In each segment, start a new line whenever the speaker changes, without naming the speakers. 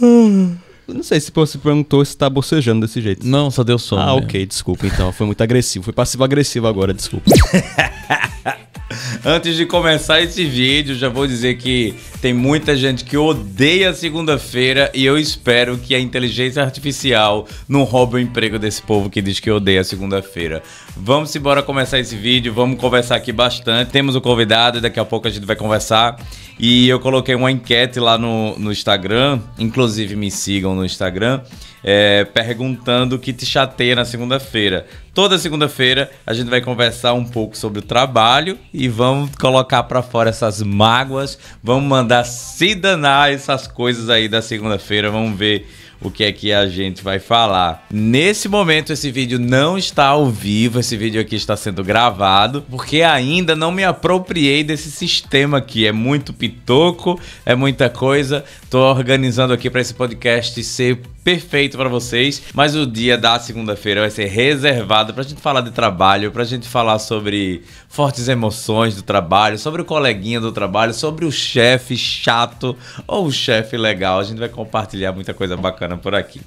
Não
sei se você perguntou se tá bocejando desse jeito. Não, só deu sono. Ah, mesmo. ok, desculpa então. Foi muito agressivo. Foi passivo-agressivo agora, desculpa. Antes de
começar esse vídeo, já vou dizer que tem muita gente que odeia segunda-feira e eu espero que a inteligência artificial não roube o emprego desse povo que diz que odeia segunda-feira. Vamos embora começar esse vídeo, vamos conversar aqui bastante. Temos o um convidado, daqui a pouco a gente vai conversar. E eu coloquei uma enquete lá no, no Instagram, inclusive me sigam no Instagram, é, perguntando o que te chateia na segunda-feira. Toda segunda-feira a gente vai conversar um pouco sobre o trabalho e vamos colocar para fora essas mágoas, vamos mandar mandar se danar essas coisas aí da segunda-feira. Vamos ver o que é que a gente vai falar. Nesse momento, esse vídeo não está ao vivo, esse vídeo aqui está sendo gravado, porque ainda não me apropriei desse sistema aqui. É muito pitoco, é muita coisa. Estou organizando aqui para esse podcast ser perfeito para vocês. Mas o dia da segunda-feira vai ser reservado para a gente falar de trabalho, para a gente falar sobre fortes emoções do trabalho, sobre o coleguinha do trabalho, sobre o chefe chato ou o chefe legal. A gente vai compartilhar muita coisa bacana por aqui.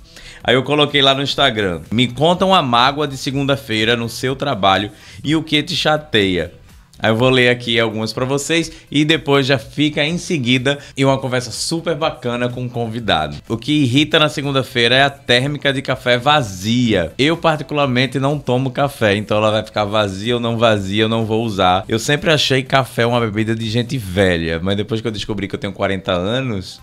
Aí eu coloquei lá no Instagram: me contam a mágoa de segunda-feira no seu trabalho e o que te chateia. Aí eu vou ler aqui algumas para vocês e depois já fica em seguida em uma conversa super bacana com um convidado. O que irrita na segunda-feira é a térmica de café vazia. Eu particularmente não tomo café, então ela vai ficar vazia ou não vazia, eu não vou usar. Eu sempre achei café uma bebida de gente velha, mas depois que eu descobri que eu tenho 40 anos,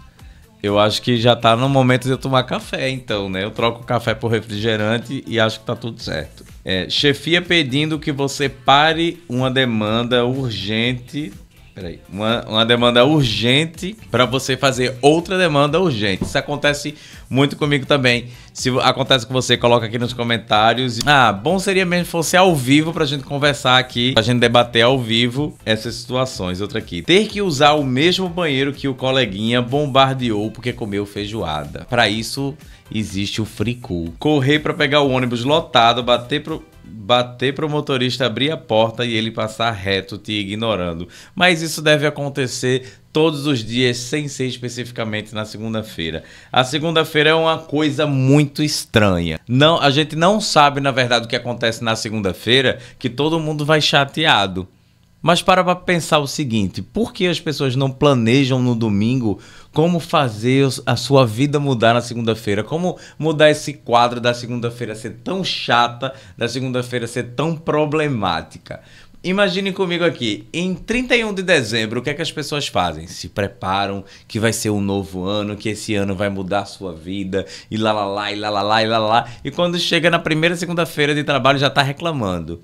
eu acho que já tá no momento de eu tomar café, então, né? Eu troco o café por refrigerante e acho que tá tudo certo. É, chefia pedindo que você pare uma demanda urgente Peraí. Uma, uma demanda urgente para você fazer outra demanda urgente. Isso acontece muito comigo também. Se acontece com você, coloca aqui nos comentários. Ah, bom seria mesmo se fosse ao vivo pra gente conversar aqui, pra gente debater ao vivo essas situações. Outra aqui. Ter que usar o mesmo banheiro que o coleguinha bombardeou porque comeu feijoada. Para isso existe o free cool. Correr para pegar o ônibus lotado, bater pro bater para o motorista abrir a porta e ele passar reto te ignorando. Mas isso deve acontecer todos os dias, sem ser especificamente na segunda-feira. A segunda-feira é uma coisa muito estranha. Não, a gente não sabe na verdade o que acontece na segunda-feira, que todo mundo vai chateado. Mas para pensar o seguinte: por que as pessoas não planejam no domingo como fazer a sua vida mudar na segunda-feira? Como mudar esse quadro da segunda-feira ser tão chata, da segunda-feira ser tão problemática? Imagine comigo aqui, em 31 de dezembro, o que é que as pessoas fazem? Se preparam que vai ser um novo ano, que esse ano vai mudar a sua vida, e lá lá lá, e lá lá lá, e lá lá. E quando chega na primeira segunda-feira de trabalho já está reclamando.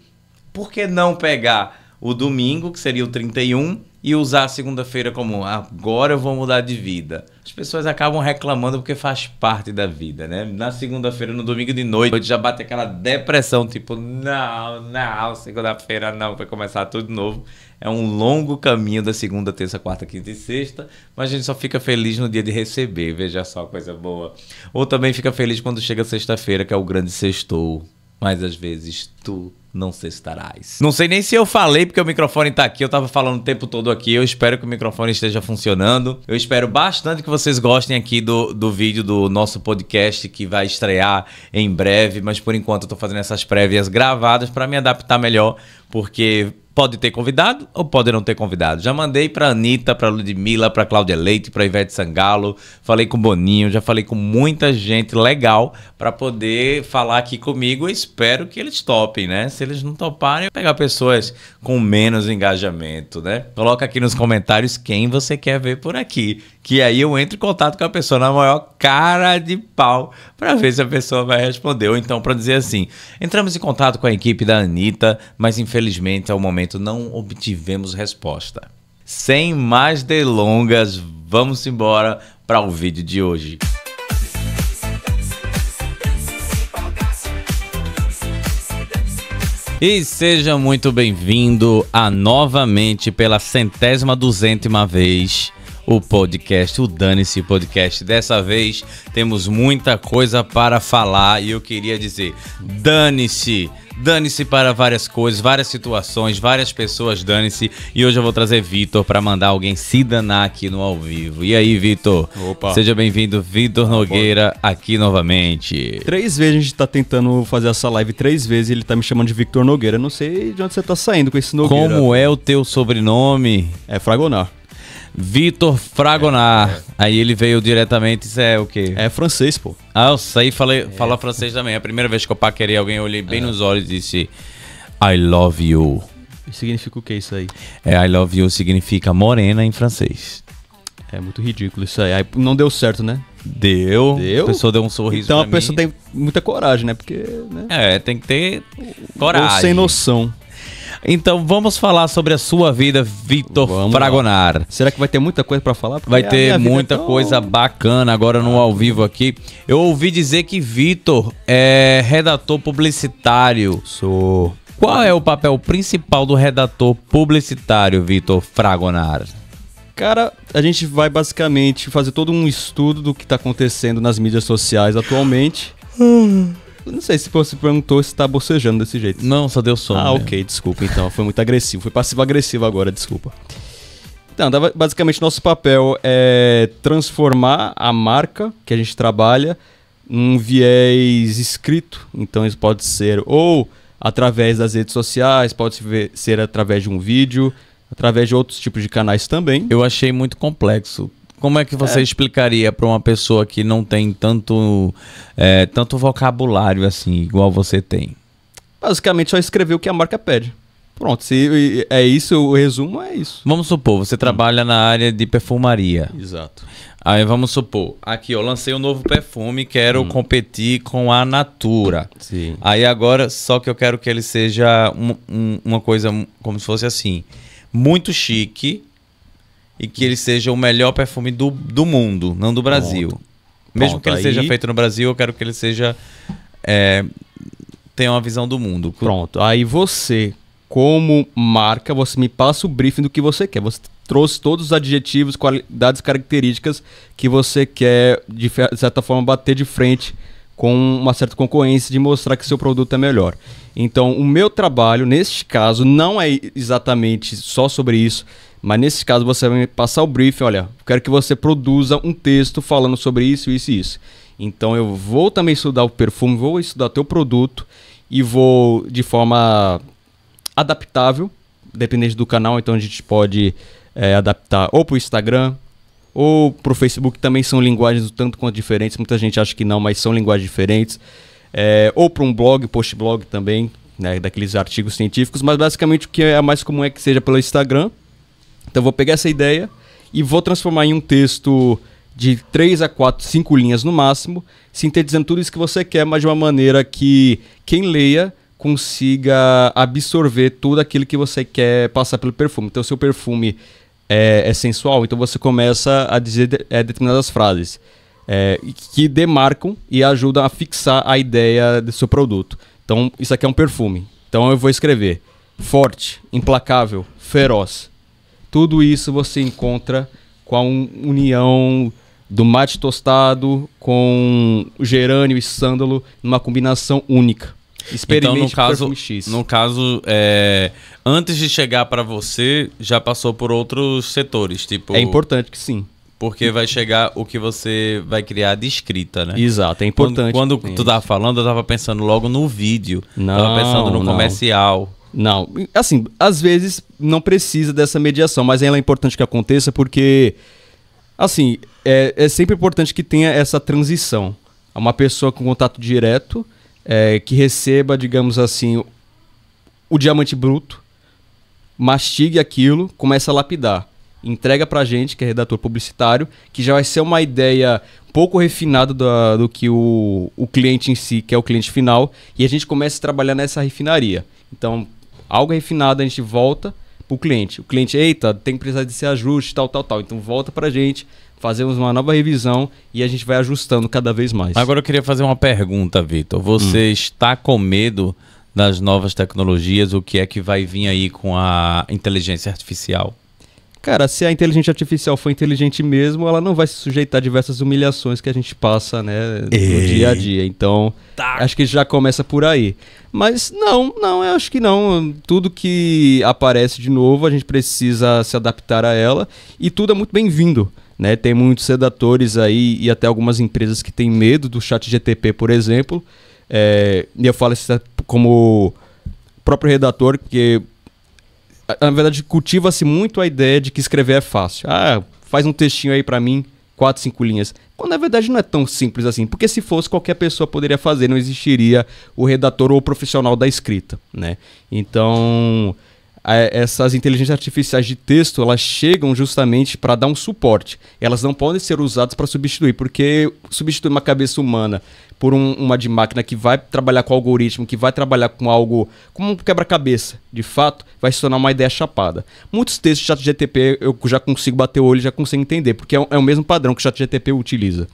Por que não pegar o domingo, que seria o 31, e usar a segunda-feira como agora eu vou mudar de vida. As pessoas acabam reclamando porque faz parte da vida, né? Na segunda-feira, no domingo de noite, já bate aquela depressão, tipo, não, não, segunda-feira não, vai começar tudo novo. É um longo caminho da segunda, terça, quarta, quinta e sexta, mas a gente só fica feliz no dia de receber, veja só, coisa boa. Ou também fica feliz quando chega sexta-feira, que é o grande sextou, mas às vezes tu não cestarás. Não sei nem se eu falei porque o microfone tá aqui, eu tava falando o tempo todo aqui. Eu espero que o microfone esteja funcionando. Eu espero bastante que vocês gostem aqui do, do vídeo do nosso podcast que vai estrear em breve, mas por enquanto eu tô fazendo essas prévias gravadas para me adaptar melhor, porque pode ter convidado ou pode não ter convidado. Já mandei para Anitta, para Ludmilla, para Cláudia Leite, para Ivete Sangalo, falei com Boninho, já falei com muita gente legal para poder falar aqui comigo. Eu espero que eles topem, né? se eles não toparem, pegar pessoas com menos engajamento, né? Coloca aqui nos comentários quem você quer ver por aqui. Que aí eu entro em contato com a pessoa na maior cara de pau para ver se a pessoa vai responder. Ou então para dizer assim: entramos em contato com a equipe da Anitta, mas infelizmente ao momento não obtivemos resposta. Sem mais delongas, vamos embora para o vídeo de hoje. E seja muito bem-vindo a novamente pela centésima duzentima vez o podcast, o Dane-se Podcast. Dessa vez temos muita coisa para falar e eu queria dizer: dane-se Dane-se para várias coisas, várias situações, várias pessoas, dane-se. E hoje eu vou trazer Vitor para mandar alguém se danar aqui no ao vivo. E aí, Vitor? Opa. Seja bem-vindo, Vitor Nogueira, aqui novamente.
Três vezes a gente tá tentando fazer essa live três vezes e ele tá me chamando de Victor Nogueira. Não sei de onde você tá saindo com esse Nogueira. Como é o teu sobrenome?
É Fragonar. Vitor Fragonard. É, é. Aí ele veio diretamente, isso é o quê? É francês, pô. Ah, eu sei falei, é. falar francês também. É a primeira vez que eu paquerei alguém, eu olhei bem é. nos olhos e disse I love you.
Significa o que isso aí?
É, I love you significa morena em francês.
É muito ridículo isso aí. aí não deu certo, né? Deu. deu. A pessoa deu um sorriso. Então a pessoa tem muita coragem, né? Porque. Né? É, tem que ter coragem. Ou sem
noção. Então vamos falar sobre a sua vida, Vitor Fragonar.
Será que vai ter muita coisa para falar? Porque vai ter muita
é tão... coisa bacana agora no ao vivo aqui. Eu ouvi dizer que Vitor é redator publicitário. Sou. Qual é o papel principal do redator publicitário, Vitor Fragonar?
Cara, a gente vai basicamente fazer todo um estudo do que está acontecendo nas mídias sociais atualmente. Hum. Não sei se você perguntou se tá bocejando desse jeito. Não, só deu sono. Ah, mesmo. Né? ok, desculpa então. Foi muito agressivo. Foi passivo-agressivo agora, desculpa. Então, basicamente nosso papel é transformar a marca que a gente trabalha num viés escrito. Então, isso pode ser ou através das redes sociais, pode ser através de um vídeo, através de outros tipos de canais também. Eu achei muito complexo como é que você é. explicaria para uma pessoa que não
tem tanto, é, tanto vocabulário assim, igual você tem?
Basicamente, só escrever o que a marca pede. Pronto, se é isso, o resumo é isso. Vamos supor, você trabalha na área de perfumaria. Exato. Aí vamos supor,
aqui eu lancei um novo perfume, quero hum. competir com a Natura. Sim. Aí agora, só que eu quero que ele seja um, um, uma coisa como se fosse assim, muito chique, e que ele seja o melhor perfume do, do mundo, não do Brasil. Mesmo que ele Aí... seja feito
no Brasil, eu quero que ele seja. É, tenha uma visão do mundo. Pronto. Aí você, como marca, você me passa o briefing do que você quer. Você trouxe todos os adjetivos, qualidades, características que você quer, de certa forma, bater de frente com uma certa concorrência de mostrar que seu produto é melhor. Então, o meu trabalho, neste caso, não é exatamente só sobre isso, mas nesse caso você vai me passar o briefing, olha, quero que você produza um texto falando sobre isso, isso e isso. Então, eu vou também estudar o perfume, vou estudar teu produto e vou de forma adaptável, dependente do canal, então a gente pode é, adaptar ou para o Instagram, ou para o Facebook também são linguagens tanto quanto diferentes, muita gente acha que não, mas são linguagens diferentes. É, ou para um blog, post blog também, né, daqueles artigos científicos, mas basicamente o que é mais comum é que seja pelo Instagram. Então vou pegar essa ideia e vou transformar em um texto de 3 a 4, 5 linhas no máximo, sintetizando tudo isso que você quer, mas de uma maneira que quem leia consiga absorver tudo aquilo que você quer passar pelo perfume. Então, seu perfume é, é sensual, então você começa a dizer é, determinadas frases é, que demarcam e ajudam a fixar a ideia do seu produto. Então, isso aqui é um perfume. Então, eu vou escrever forte, implacável, feroz. Tudo isso você encontra com a un união do mate tostado com gerânio e sândalo numa combinação única. Experimente então, no caso,
X. No caso, é, antes de chegar para você, já passou por outros setores, tipo... É importante que sim. Porque vai chegar o que você vai criar de escrita, né? Exato, é importante. Quando, quando tu tava falando, eu tava pensando logo no vídeo. Não, tava pensando no não. comercial. Não,
assim, às vezes não precisa dessa mediação, mas ela é importante que aconteça porque, assim, é, é sempre importante que tenha essa transição. Uma pessoa com contato direto é, que receba, digamos assim, o diamante bruto, mastigue aquilo, começa a lapidar. Entrega pra gente, que é redator publicitário, que já vai ser uma ideia pouco refinada do, do que o, o cliente em si, que é o cliente final, e a gente começa a trabalhar nessa refinaria. Então, algo refinado a gente volta o cliente. O cliente, eita, tem que precisar desse ajuste, tal, tal, tal. Então volta para a gente, fazemos uma nova revisão e a gente vai ajustando cada vez mais. Agora eu
queria fazer uma pergunta, Vitor. Você hum. está com medo das novas tecnologias? O que é que vai vir aí com a inteligência artificial?
Cara, se a inteligência artificial for inteligente mesmo, ela não vai se sujeitar a diversas humilhações que a gente passa, né, no Ei. É. dia a dia. Então, tá. acho que já começa por aí. Mas não, não, eu acho que não. Tudo que aparece de novo, a gente precisa se adaptar a ela e tudo é muito bem-vindo. Né, tem muitos redatores aí e até algumas empresas que têm medo do chat GTP, por exemplo. É, e eu falo isso como próprio redator, porque na verdade, cultiva-se muito a ideia de que escrever é fácil. Ah, faz um textinho aí para mim, quatro, cinco linhas. Quando na verdade não é tão simples assim, porque se fosse qualquer pessoa poderia fazer, não existiria o redator ou o profissional da escrita, né? Então, essas inteligências artificiais de texto elas chegam justamente para dar um suporte. Elas não podem ser usadas para substituir, porque substituir uma cabeça humana por um, uma de máquina que vai trabalhar com algoritmo, que vai trabalhar com algo como um quebra-cabeça, de fato, vai se tornar uma ideia chapada. Muitos textos de ChatGTP eu já consigo bater o olho, já consigo entender, porque é, é o mesmo padrão que o ChatGTP utiliza.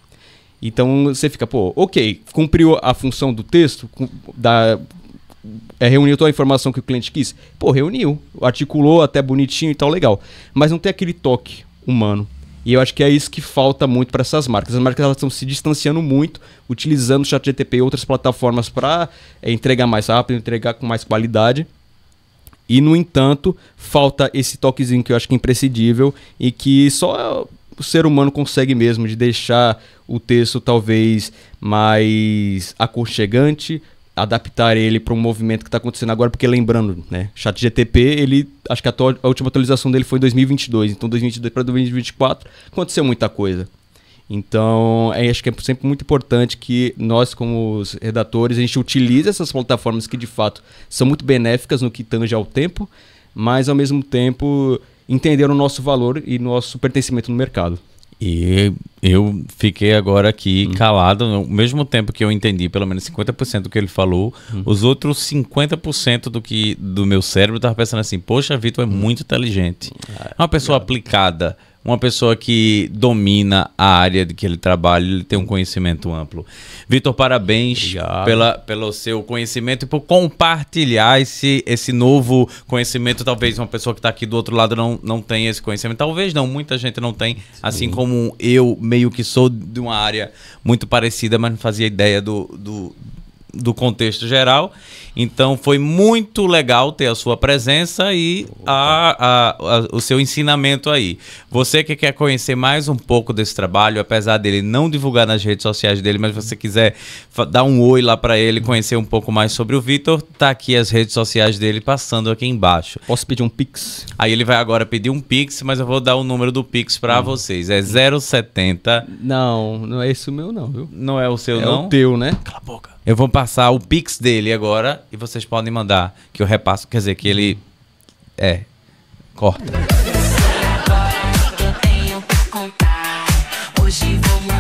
Então você fica, pô, ok, cumpriu a função do texto, da, é, reuniu toda a informação que o cliente quis? Pô, reuniu, articulou até bonitinho e tal, legal. Mas não tem aquele toque humano. E eu acho que é isso que falta muito para essas marcas. As marcas elas estão se distanciando muito, utilizando o ChatGTP e outras plataformas para é, entregar mais rápido, entregar com mais qualidade. E, no entanto, falta esse toquezinho que eu acho que é imprescindível e que só o ser humano consegue mesmo, de deixar o texto talvez mais aconchegante, adaptar ele para um movimento que está acontecendo agora, porque lembrando, né, ChatGTP, ele acho que a, a, última atualização dele foi em 2022, então 2022 para 2024 aconteceu muita coisa. Então, é, acho que é sempre muito importante que nós, como os redatores, a gente utilize essas plataformas que de fato são muito benéficas no que tange ao tempo, mas ao mesmo tempo entender o nosso valor e nosso pertencimento no mercado.
E eu fiquei agora aqui hum. calado, ao mesmo tempo que eu entendi pelo menos 50% do que ele falou, hum. os outros 50% do que do meu cérebro estava pensando assim: "Poxa, Vitor é uhum. muito inteligente. Ah, é uma pessoa aplicada." uma pessoa que domina a área de que ele trabalha, ele tem um conhecimento amplo. Vitor, parabéns pela, pelo seu conhecimento e por compartilhar esse, esse novo conhecimento. Talvez uma pessoa que está aqui do outro lado não, não tenha esse conhecimento. Talvez não, muita gente não tem, assim Sim. assim como eu meio que sou de uma área muito parecida, mas não fazia ideia do, do do contexto geral. Então foi muito legal ter a sua presença e a, a, a, o seu ensinamento aí. Você que quer conhecer mais um pouco desse trabalho, apesar dele não divulgar nas redes sociais dele, mas você quiser dar um oi lá para ele, conhecer um pouco mais sobre o Vitor, tá aqui as redes sociais dele passando aqui embaixo. Posso pedir um pix? Aí ele vai agora pedir um pix, mas eu vou dar o número do pix para hum. vocês. É 070.
Não, não é esse o meu não, viu?
Não é o seu é não. É o teu, né? Cala a boca. Eu vou passar o Pix dele agora e vocês podem mandar, que eu repasso, quer dizer, que ele. É. Corta. Hoje vou